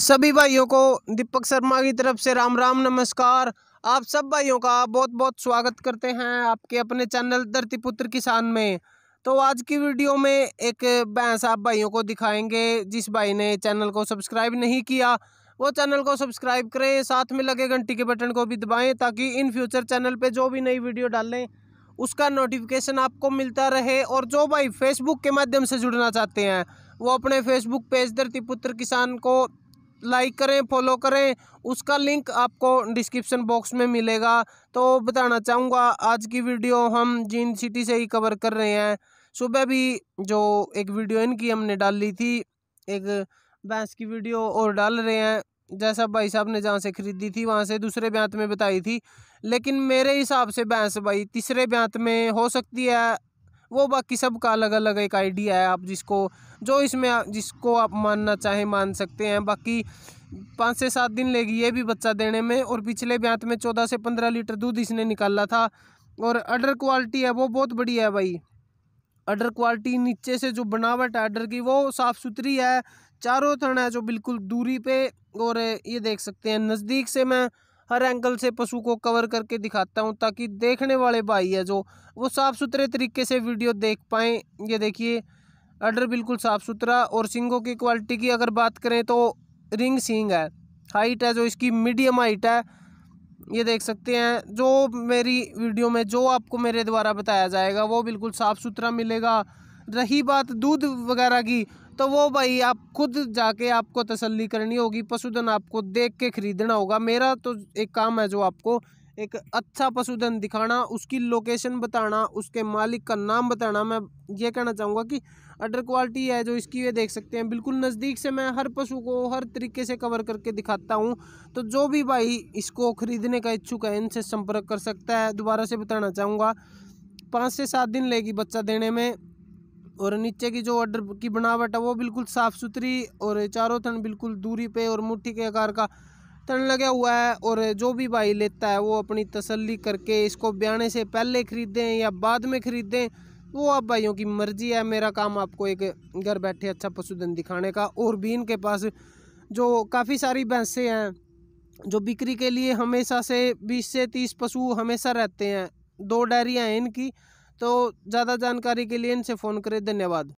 सभी भाइयों को दीपक शर्मा की तरफ से राम राम नमस्कार आप सब भाइयों का बहुत बहुत स्वागत करते हैं आपके अपने चैनल धरती पुत्र किसान में तो आज की वीडियो में एक भैंस आप भाइयों को दिखाएंगे जिस भाई ने चैनल को सब्सक्राइब नहीं किया वो चैनल को सब्सक्राइब करें साथ में लगे घंटी के बटन को भी दबाएं ताकि इन फ्यूचर चैनल पे जो भी नई वीडियो डालें उसका नोटिफिकेशन आपको मिलता रहे और जो भाई फेसबुक के माध्यम से जुड़ना चाहते हैं वो अपने फेसबुक पेज धरती पुत्र किसान को लाइक करें फॉलो करें उसका लिंक आपको डिस्क्रिप्शन बॉक्स में मिलेगा तो बताना चाहूँगा आज की वीडियो हम जीन सिटी से ही कवर कर रहे हैं सुबह भी जो एक वीडियो इनकी हमने डाली थी एक भैंस की वीडियो और डाल रहे हैं जैसा भाई साहब ने जहाँ से ख़रीदी थी वहाँ से दूसरे ब्यांत में बताई थी लेकिन मेरे हिसाब से भैंस भाई तीसरे ब्यांत में हो सकती है वो बाकी सब का अलग अलग एक आइडिया है आप जिसको जो इसमें जिसको आप मानना चाहें मान सकते हैं बाकी पाँच से सात दिन लेगी ये भी बच्चा देने में और पिछले ब्यांत में चौदह से पंद्रह लीटर दूध इसने निकाला था और अडर क्वालिटी है वो बहुत बढ़िया है भाई अडर क्वालिटी नीचे से जो बनावट है अडर की वो साफ़ सुथरी है चारों थन है जो बिल्कुल दूरी पे और ये देख सकते हैं नज़दीक से मैं हर एंगल से पशु को कवर करके दिखाता हूँ ताकि देखने वाले भाई है जो वो साफ़ सुथरे तरीके से वीडियो देख पाएँ ये देखिए अडर बिल्कुल साफ़ सुथरा और सिंगों की क्वालिटी की अगर बात करें तो रिंग सिंग है हाइट है जो इसकी मीडियम हाइट है ये देख सकते हैं जो मेरी वीडियो में जो आपको मेरे द्वारा बताया जाएगा वो बिल्कुल साफ़ सुथरा मिलेगा रही बात दूध वगैरह की तो वो भाई आप खुद जाके आपको तसल्ली करनी होगी पशुधन आपको देख के ख़रीदना होगा मेरा तो एक काम है जो आपको एक अच्छा पशुधन दिखाना उसकी लोकेशन बताना उसके मालिक का नाम बताना मैं ये कहना चाहूँगा कि अडर क्वालिटी है जो इसकी ये देख सकते हैं बिल्कुल नज़दीक से मैं हर पशु को हर तरीके से कवर करके दिखाता हूँ तो जो भी भाई इसको ख़रीदने का इच्छुक है इनसे संपर्क कर सकता है दोबारा से बताना चाहूँगा पाँच से सात दिन लेगी बच्चा देने में और नीचे की जो ऑर्डर की बनावट है वो बिल्कुल साफ़ सुथरी और चारों तन बिल्कुल दूरी पे और मुट्ठी के आकार का तन लगा हुआ है और जो भी भाई लेता है वो अपनी तसल्ली करके इसको ब्याने से पहले ख़रीदें या बाद में ख़रीदें वो आप भाइयों की मर्ज़ी है मेरा काम आपको एक घर बैठे अच्छा पशुधन दिखाने का और भी इनके पास जो काफ़ी सारी भैंसें हैं जो बिक्री के लिए हमेशा से बीस से तीस पशु हमेशा रहते हैं दो डायरियाँ हैं इनकी तो ज़्यादा जानकारी के लिए इनसे फ़ोन करें धन्यवाद